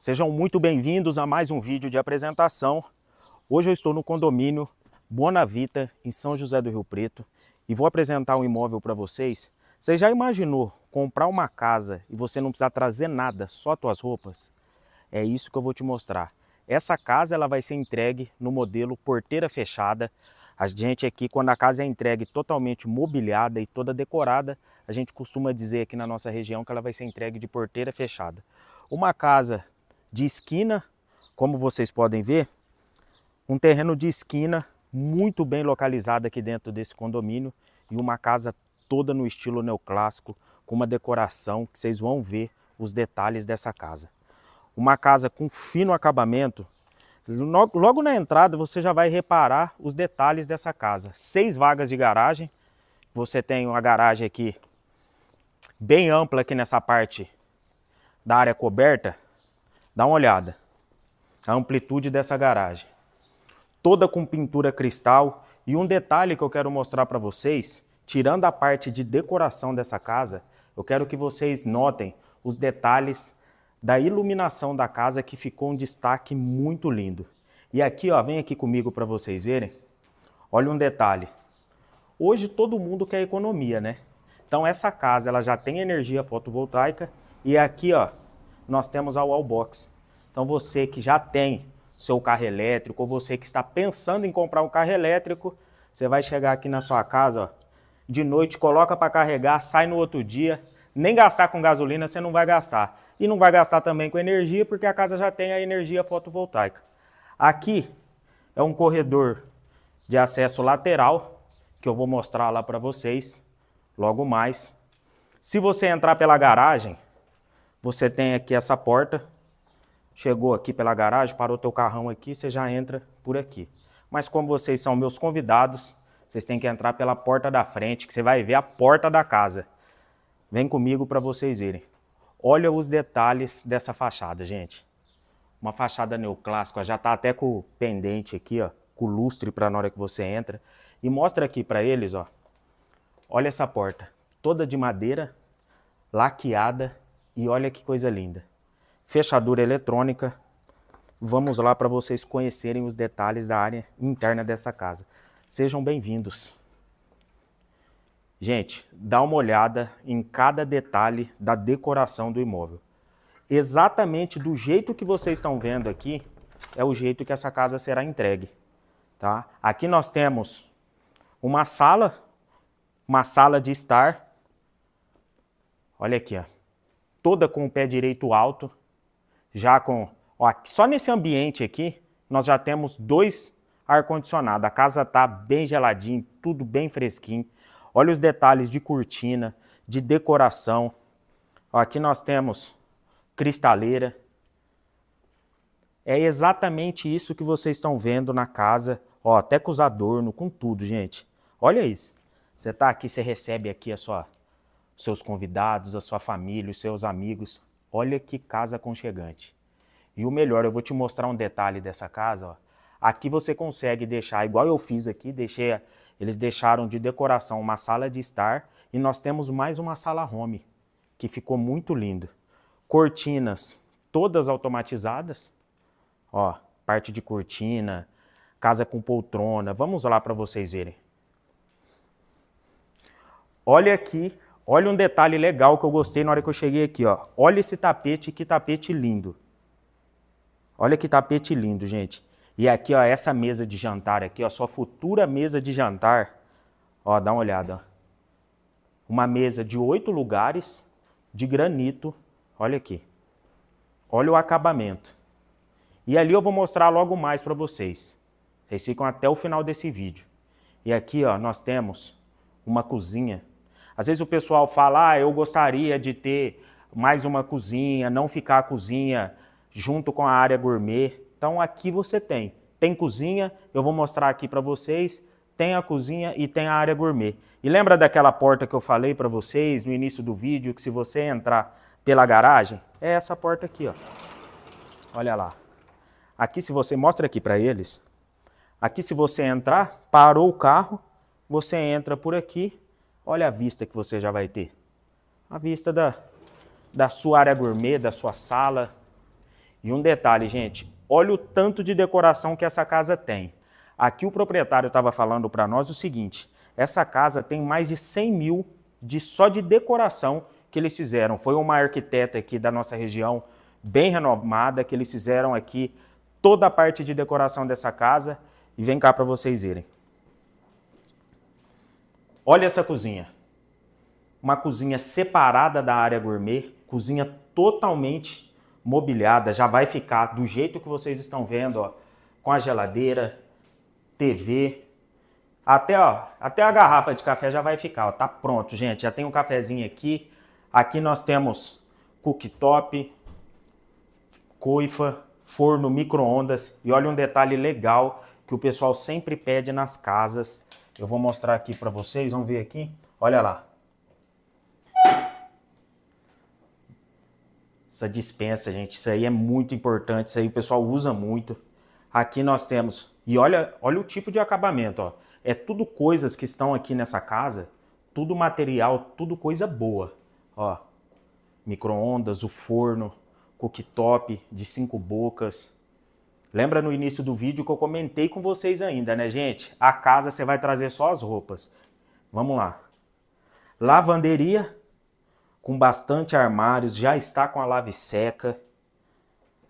Sejam muito bem-vindos a mais um vídeo de apresentação. Hoje eu estou no condomínio Bonavita, em São José do Rio Preto, e vou apresentar um imóvel para vocês. Você já imaginou comprar uma casa e você não precisar trazer nada, só suas roupas? É isso que eu vou te mostrar. Essa casa ela vai ser entregue no modelo porteira fechada. A gente aqui, quando a casa é entregue totalmente mobiliada e toda decorada, a gente costuma dizer aqui na nossa região que ela vai ser entregue de porteira fechada. Uma casa de esquina, como vocês podem ver, um terreno de esquina muito bem localizado aqui dentro desse condomínio e uma casa toda no estilo neoclássico, com uma decoração que vocês vão ver os detalhes dessa casa. Uma casa com fino acabamento. Logo na entrada você já vai reparar os detalhes dessa casa. Seis vagas de garagem. Você tem uma garagem aqui bem ampla aqui nessa parte da área coberta Dá uma olhada. A amplitude dessa garagem. Toda com pintura cristal. E um detalhe que eu quero mostrar para vocês, tirando a parte de decoração dessa casa, eu quero que vocês notem os detalhes da iluminação da casa que ficou um destaque muito lindo. E aqui, ó, vem aqui comigo para vocês verem. Olha um detalhe. Hoje todo mundo quer economia, né? Então essa casa ela já tem energia fotovoltaica e aqui, ó, nós temos a Wallbox. Então você que já tem seu carro elétrico, ou você que está pensando em comprar um carro elétrico, você vai chegar aqui na sua casa, ó, de noite, coloca para carregar, sai no outro dia, nem gastar com gasolina você não vai gastar. E não vai gastar também com energia, porque a casa já tem a energia fotovoltaica. Aqui é um corredor de acesso lateral, que eu vou mostrar lá para vocês logo mais. Se você entrar pela garagem, você tem aqui essa porta, chegou aqui pela garagem, parou teu carrão aqui, você já entra por aqui. Mas como vocês são meus convidados, vocês têm que entrar pela porta da frente, que você vai ver a porta da casa. Vem comigo para vocês irem. Olha os detalhes dessa fachada, gente. Uma fachada neoclássica, já está até com o pendente aqui, ó, com o lustre para na hora que você entra. E mostra aqui para eles, ó. Olha essa porta, toda de madeira, laqueada, e olha que coisa linda. Fechadura eletrônica. Vamos lá para vocês conhecerem os detalhes da área interna dessa casa. Sejam bem-vindos. Gente, dá uma olhada em cada detalhe da decoração do imóvel. Exatamente do jeito que vocês estão vendo aqui, é o jeito que essa casa será entregue. Tá? Aqui nós temos uma sala, uma sala de estar. Olha aqui, ó toda com o pé direito alto, já com... Ó, só nesse ambiente aqui, nós já temos dois ar-condicionado. A casa tá bem geladinho, tudo bem fresquinho. Olha os detalhes de cortina, de decoração. Ó, aqui nós temos cristaleira. É exatamente isso que vocês estão vendo na casa. Ó, até com os adornos, com tudo, gente. Olha isso. Você tá aqui, você recebe aqui a sua seus convidados, a sua família, os seus amigos. Olha que casa aconchegante. E o melhor, eu vou te mostrar um detalhe dessa casa. Ó. Aqui você consegue deixar, igual eu fiz aqui, deixei, eles deixaram de decoração uma sala de estar e nós temos mais uma sala home, que ficou muito lindo. Cortinas todas automatizadas. Ó, parte de cortina, casa com poltrona. Vamos lá para vocês verem. Olha aqui Olha um detalhe legal que eu gostei na hora que eu cheguei aqui, ó. Olha esse tapete, que tapete lindo. Olha que tapete lindo, gente. E aqui, ó, essa mesa de jantar aqui, ó, sua futura mesa de jantar. Ó, dá uma olhada. Uma mesa de oito lugares, de granito. Olha aqui. Olha o acabamento. E ali eu vou mostrar logo mais para vocês. Vocês ficam até o final desse vídeo. E aqui, ó, nós temos uma cozinha às vezes o pessoal fala, ah, eu gostaria de ter mais uma cozinha, não ficar a cozinha junto com a área gourmet. Então aqui você tem. Tem cozinha, eu vou mostrar aqui para vocês. Tem a cozinha e tem a área gourmet. E lembra daquela porta que eu falei para vocês no início do vídeo, que se você entrar pela garagem, é essa porta aqui, ó. Olha lá. Aqui se você mostra aqui para eles, aqui se você entrar, parou o carro, você entra por aqui olha a vista que você já vai ter. A vista da, da sua área gourmet, da sua sala. E um detalhe, gente, olha o tanto de decoração que essa casa tem. Aqui o proprietário estava falando para nós o seguinte, essa casa tem mais de 100 mil de, só de decoração que eles fizeram. Foi uma arquiteta aqui da nossa região, bem renomada, que eles fizeram aqui toda a parte de decoração dessa casa. E vem cá para vocês verem. Olha essa cozinha. Uma cozinha separada da área gourmet, cozinha totalmente mobiliada, já vai ficar do jeito que vocês estão vendo, ó, com a geladeira, TV, até, ó, até a garrafa de café já vai ficar, ó, tá pronto, gente. Já tem um cafezinho aqui. Aqui nós temos cooktop, coifa, forno, micro-ondas. E olha um detalhe legal que o pessoal sempre pede nas casas, eu vou mostrar aqui para vocês, vamos ver aqui. Olha lá. Essa dispensa, gente, isso aí é muito importante, isso aí o pessoal usa muito. Aqui nós temos, e olha, olha o tipo de acabamento, ó. É tudo coisas que estão aqui nessa casa, tudo material, tudo coisa boa, ó. Micro-ondas, o forno, cooktop de cinco bocas, Lembra no início do vídeo que eu comentei com vocês ainda, né, gente? A casa você vai trazer só as roupas. Vamos lá. Lavanderia com bastante armários, já está com a lave seca.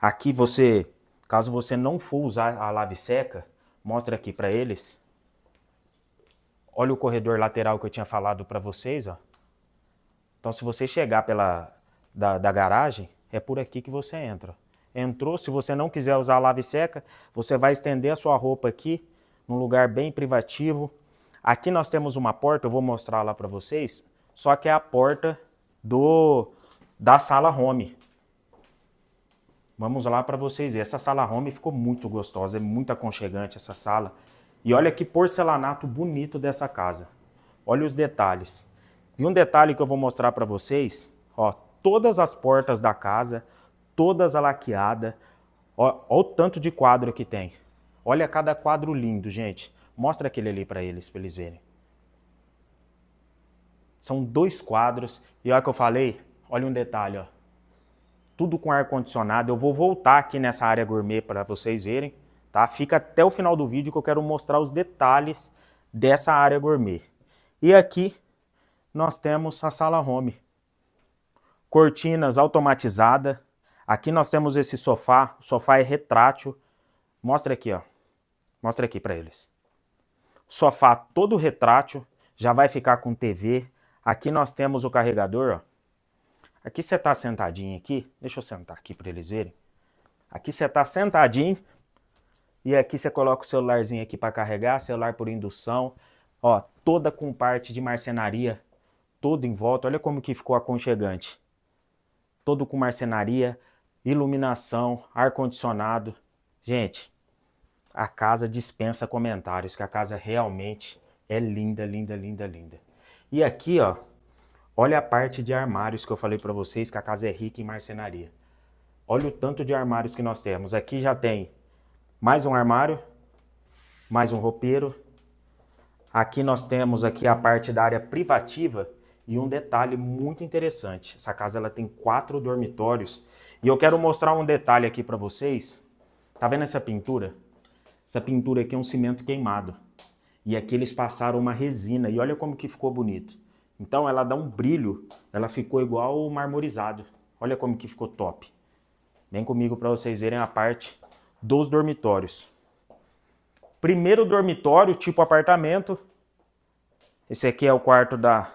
Aqui você, caso você não for usar a lave seca, mostra aqui para eles. Olha o corredor lateral que eu tinha falado para vocês, ó. Então se você chegar pela da, da garagem, é por aqui que você entra entrou. Se você não quiser usar lava e seca, você vai estender a sua roupa aqui, num lugar bem privativo. Aqui nós temos uma porta, eu vou mostrar lá para vocês, só que é a porta do da sala home. Vamos lá para vocês verem. Essa sala home ficou muito gostosa, é muito aconchegante essa sala. E olha que porcelanato bonito dessa casa. Olha os detalhes. E um detalhe que eu vou mostrar para vocês, ó, todas as portas da casa, todas alaqueadas. Olha o tanto de quadro que tem. Olha cada quadro lindo, gente. Mostra aquele ali para eles, para eles verem. São dois quadros. E olha o que eu falei. Olha um detalhe, ó. Tudo com ar-condicionado. Eu vou voltar aqui nessa área gourmet para vocês verem. Tá? Fica até o final do vídeo que eu quero mostrar os detalhes dessa área gourmet. E aqui nós temos a sala home. Cortinas automatizada, Aqui nós temos esse sofá, o sofá é retrátil. Mostra aqui, ó. Mostra aqui para eles. Sofá todo retrátil, já vai ficar com TV. Aqui nós temos o carregador, ó. Aqui você está sentadinho aqui, deixa eu sentar aqui para eles verem. Aqui você está sentadinho e aqui você coloca o celularzinho aqui para carregar, celular por indução, ó, toda com parte de marcenaria, todo em volta. Olha como que ficou aconchegante. Todo com marcenaria, iluminação, ar-condicionado. Gente, a casa dispensa comentários, que a casa realmente é linda, linda, linda, linda. E aqui, ó, olha a parte de armários que eu falei para vocês que a casa é rica em marcenaria. Olha o tanto de armários que nós temos. Aqui já tem mais um armário, mais um roupeiro. Aqui nós temos aqui a parte da área privativa e um detalhe muito interessante. Essa casa ela tem quatro dormitórios e eu quero mostrar um detalhe aqui para vocês. Tá vendo essa pintura? Essa pintura aqui é um cimento queimado. E aqui eles passaram uma resina e olha como que ficou bonito. Então ela dá um brilho, ela ficou igual o marmorizado. Olha como que ficou top. Vem comigo para vocês verem a parte dos dormitórios. Primeiro dormitório, tipo apartamento. Esse aqui é o quarto da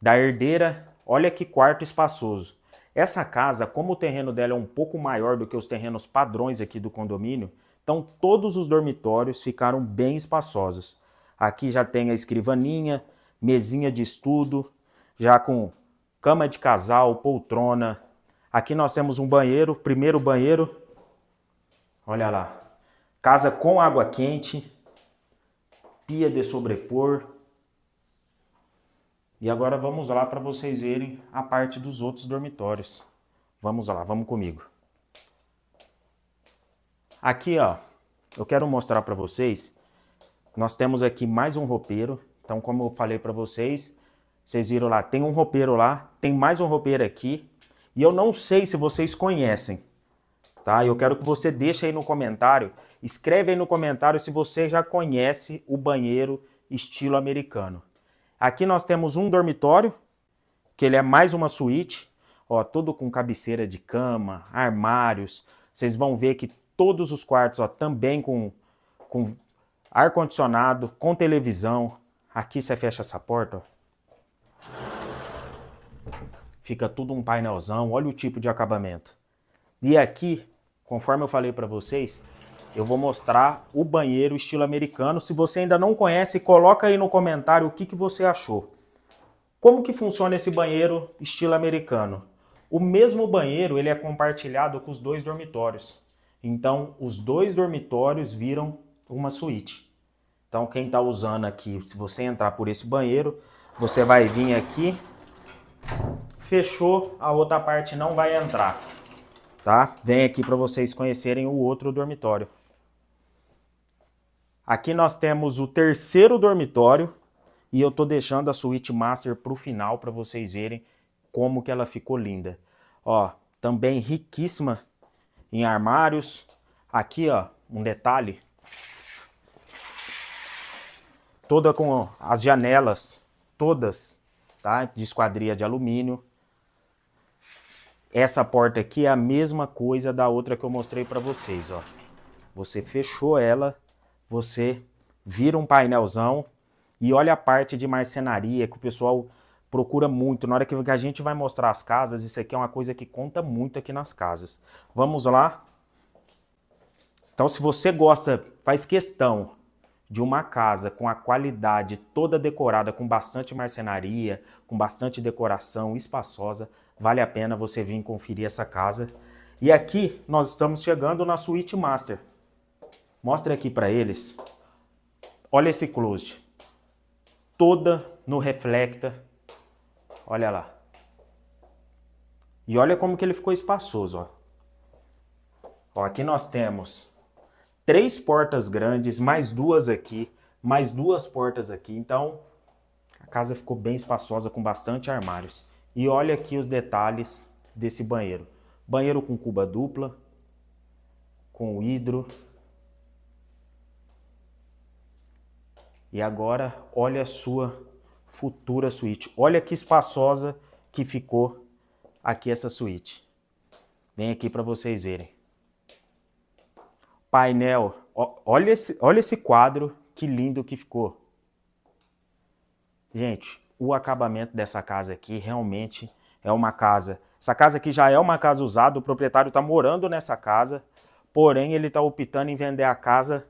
da herdeira. Olha que quarto espaçoso. Essa casa, como o terreno dela é um pouco maior do que os terrenos padrões aqui do condomínio, então todos os dormitórios ficaram bem espaçosos. Aqui já tem a escrivaninha, mesinha de estudo, já com cama de casal, poltrona. Aqui nós temos um banheiro, primeiro banheiro. Olha lá. Casa com água quente, pia de sobrepor, e agora vamos lá para vocês verem a parte dos outros dormitórios. Vamos lá, vamos comigo. Aqui, ó, eu quero mostrar para vocês, nós temos aqui mais um roupeiro. Então, como eu falei para vocês, vocês viram lá, tem um roupeiro lá, tem mais um roupeiro aqui. E eu não sei se vocês conhecem, tá? Eu quero que você deixe aí no comentário, escreve aí no comentário se você já conhece o banheiro estilo americano. Aqui nós temos um dormitório, que ele é mais uma suíte, ó, todo com cabeceira de cama, armários. Vocês vão ver que todos os quartos, ó, também com, com ar-condicionado, com televisão. Aqui você fecha essa porta, ó. Fica tudo um painelzão, olha o tipo de acabamento. E aqui, conforme eu falei para vocês, eu vou mostrar o banheiro estilo americano. Se você ainda não conhece, coloca aí no comentário o que, que você achou. Como que funciona esse banheiro estilo americano? O mesmo banheiro ele é compartilhado com os dois dormitórios. Então, os dois dormitórios viram uma suíte. Então, quem está usando aqui, se você entrar por esse banheiro, você vai vir aqui, fechou, a outra parte não vai entrar, tá? Vem aqui para vocês conhecerem o outro dormitório. Aqui nós temos o terceiro dormitório e eu tô deixando a suíte master para o final para vocês verem como que ela ficou linda. Ó, também riquíssima em armários. Aqui, ó, um detalhe. Toda com as janelas, todas, tá? De esquadria de alumínio. Essa porta aqui é a mesma coisa da outra que eu mostrei para vocês, ó. Você fechou ela você vira um painelzão e olha a parte de marcenaria que o pessoal procura muito. Na hora que a gente vai mostrar as casas, isso aqui é uma coisa que conta muito aqui nas casas. Vamos lá? Então, se você gosta, faz questão de uma casa com a qualidade toda decorada, com bastante marcenaria, com bastante decoração espaçosa, vale a pena você vir conferir essa casa. E aqui nós estamos chegando na suíte master. Mostre aqui para eles. Olha esse close. Toda no reflecta. Olha lá. E olha como que ele ficou espaçoso, ó. ó. Aqui nós temos três portas grandes, mais duas aqui, mais duas portas aqui. Então, a casa ficou bem espaçosa, com bastante armários. E olha aqui os detalhes desse banheiro. Banheiro com cuba dupla, com hidro, E agora, olha a sua futura suíte. Olha que espaçosa que ficou aqui essa suíte. Vem aqui para vocês verem. Painel, olha esse, olha esse quadro, que lindo que ficou. Gente, o acabamento dessa casa aqui realmente é uma casa. Essa casa aqui já é uma casa usada, o proprietário está morando nessa casa, porém ele está optando em vender a casa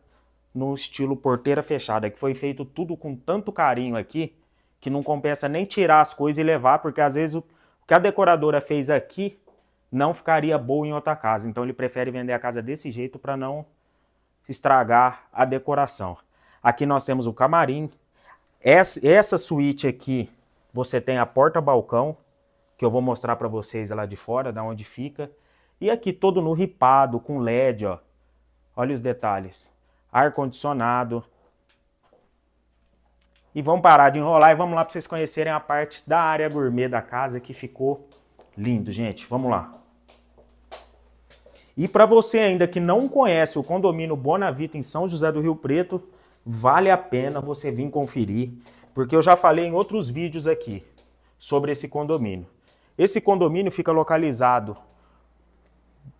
no estilo porteira fechada, que foi feito tudo com tanto carinho aqui, que não compensa nem tirar as coisas e levar, porque às vezes o, que a decoradora fez aqui não ficaria boa em outra casa. Então ele prefere vender a casa desse jeito para não estragar a decoração. Aqui nós temos o camarim. Essa, essa suíte aqui, você tem a porta-balcão, que eu vou mostrar para vocês lá de fora, da onde fica. E aqui todo no ripado, com LED, ó. Olha os detalhes ar-condicionado. E vamos parar de enrolar e vamos lá para vocês conhecerem a parte da área gourmet da casa que ficou lindo, gente. Vamos lá. E para você ainda que não conhece o condomínio Bonavita em São José do Rio Preto, vale a pena você vir conferir, porque eu já falei em outros vídeos aqui sobre esse condomínio. Esse condomínio fica localizado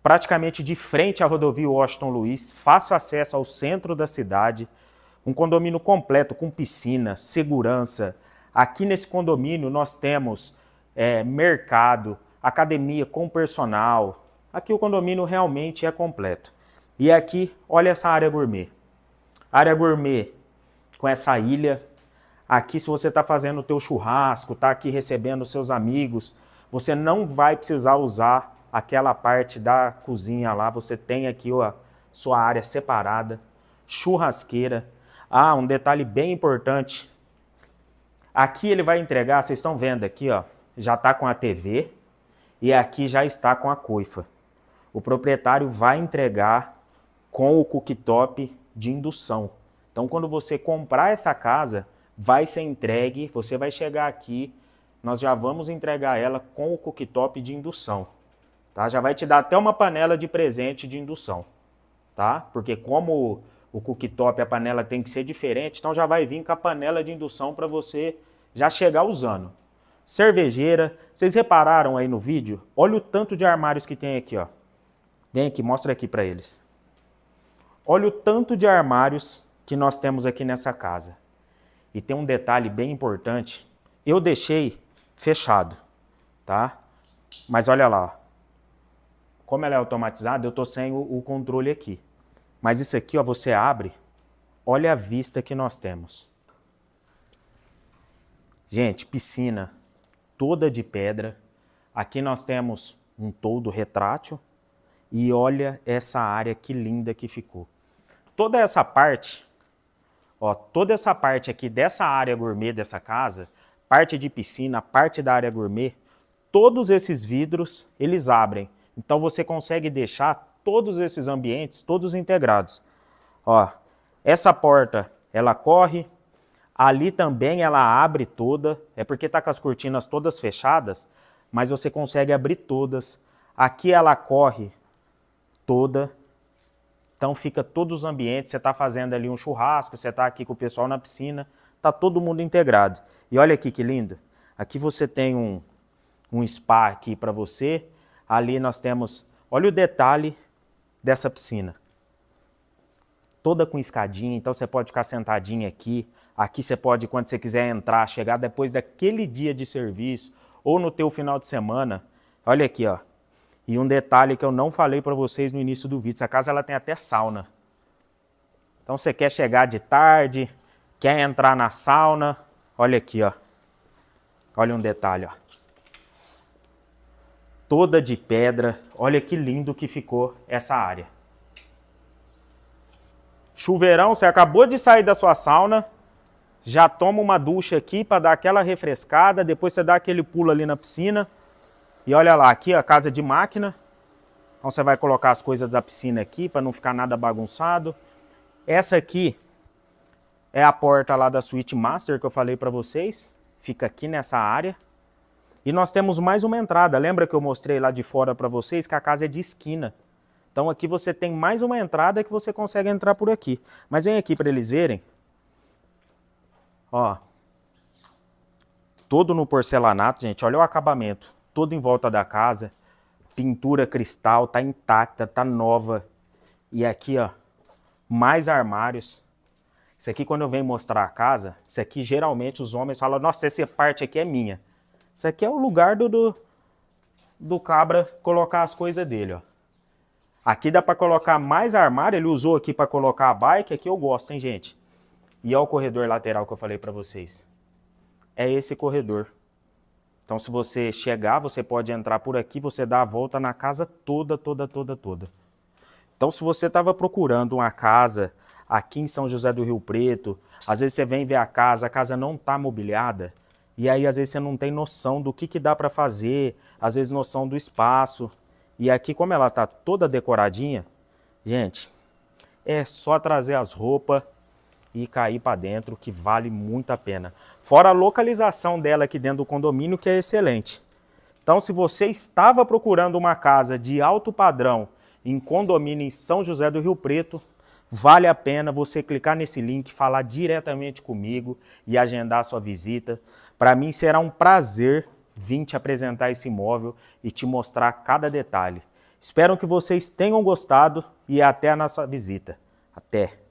praticamente de frente à rodovia Washington Luiz, fácil acesso ao centro da cidade, um condomínio completo com piscina, segurança. Aqui nesse condomínio nós temos é, mercado, academia com personal. Aqui o condomínio realmente é completo. E aqui, olha essa área gourmet. Área gourmet com essa ilha. Aqui, se você está fazendo o teu churrasco, está aqui recebendo seus amigos, você não vai precisar usar aquela parte da cozinha lá, você tem aqui ó, sua área separada, churrasqueira. Ah, um detalhe bem importante. Aqui ele vai entregar, vocês estão vendo aqui, ó, já está com a TV e aqui já está com a coifa. O proprietário vai entregar com o cooktop de indução. Então, quando você comprar essa casa, vai ser entregue, você vai chegar aqui, nós já vamos entregar ela com o cooktop de indução. Tá? Já vai te dar até uma panela de presente de indução, tá? Porque como o cooktop, a panela tem que ser diferente, então já vai vir com a panela de indução para você já chegar usando. Cervejeira, vocês repararam aí no vídeo? Olha o tanto de armários que tem aqui, ó. Vem aqui, mostra aqui para eles. Olha o tanto de armários que nós temos aqui nessa casa. E tem um detalhe bem importante. Eu deixei fechado, tá? Mas olha lá, como ela é automatizada, eu estou sem o, o, controle aqui. Mas isso aqui, ó, você abre, olha a vista que nós temos. Gente, piscina toda de pedra. Aqui nós temos um toldo retrátil e olha essa área que linda que ficou. Toda essa parte, ó, toda essa parte aqui dessa área gourmet dessa casa, parte de piscina, parte da área gourmet, todos esses vidros, eles abrem então você consegue deixar todos esses ambientes todos integrados. Ó, essa porta ela corre, ali também ela abre toda, é porque está com as cortinas todas fechadas, mas você consegue abrir todas. Aqui ela corre toda, então fica todos os ambientes, você está fazendo ali um churrasco, você está aqui com o pessoal na piscina, está todo mundo integrado. E olha aqui que lindo, aqui você tem um, um spa aqui para você, Ali nós temos, olha o detalhe dessa piscina. Toda com escadinha, então você pode ficar sentadinho aqui. Aqui você pode, quando você quiser entrar, chegar depois daquele dia de serviço ou no teu final de semana. Olha aqui, ó. E um detalhe que eu não falei para vocês no início do vídeo, essa casa ela tem até sauna. Então você quer chegar de tarde, quer entrar na sauna, olha aqui, ó. Olha um detalhe, ó toda de pedra. Olha que lindo que ficou essa área. Chuveirão, você acabou de sair da sua sauna, já toma uma ducha aqui para dar aquela refrescada, depois você dá aquele pulo ali na piscina. E olha lá, aqui a casa de máquina. Então você vai colocar as coisas da piscina aqui para não ficar nada bagunçado. Essa aqui é a porta lá da suíte master que eu falei para vocês. Fica aqui nessa área. E nós temos mais uma entrada. Lembra que eu mostrei lá de fora para vocês que a casa é de esquina. Então aqui você tem mais uma entrada que você consegue entrar por aqui. Mas vem aqui para eles verem. Ó. Todo no porcelanato, gente. Olha o acabamento. Todo em volta da casa. Pintura cristal, tá intacta, tá nova. E aqui, ó, mais armários. Isso aqui quando eu venho mostrar a casa, isso aqui geralmente os homens falam: "Nossa, essa parte aqui é minha". Isso aqui é o lugar do, do, do cabra colocar as coisas dele, ó. Aqui dá para colocar mais armário, ele usou aqui para colocar a bike, aqui eu gosto, hein, gente? E é o corredor lateral que eu falei para vocês. É esse corredor. Então, se você chegar, você pode entrar por aqui, você dá a volta na casa toda, toda, toda, toda. Então, se você estava procurando uma casa aqui em São José do Rio Preto, às vezes você vem ver a casa, a casa não está mobiliada, e aí, às vezes, você não tem noção do que, que dá para fazer, às vezes, noção do espaço. E aqui, como ela tá toda decoradinha, gente, é só trazer as roupas e cair para dentro, que vale muito a pena. Fora a localização dela aqui dentro do condomínio, que é excelente. Então, se você estava procurando uma casa de alto padrão em condomínio em São José do Rio Preto, vale a pena você clicar nesse link, falar diretamente comigo e agendar sua visita. Para mim será um prazer vir te apresentar esse imóvel e te mostrar cada detalhe. Espero que vocês tenham gostado e até a nossa visita. Até!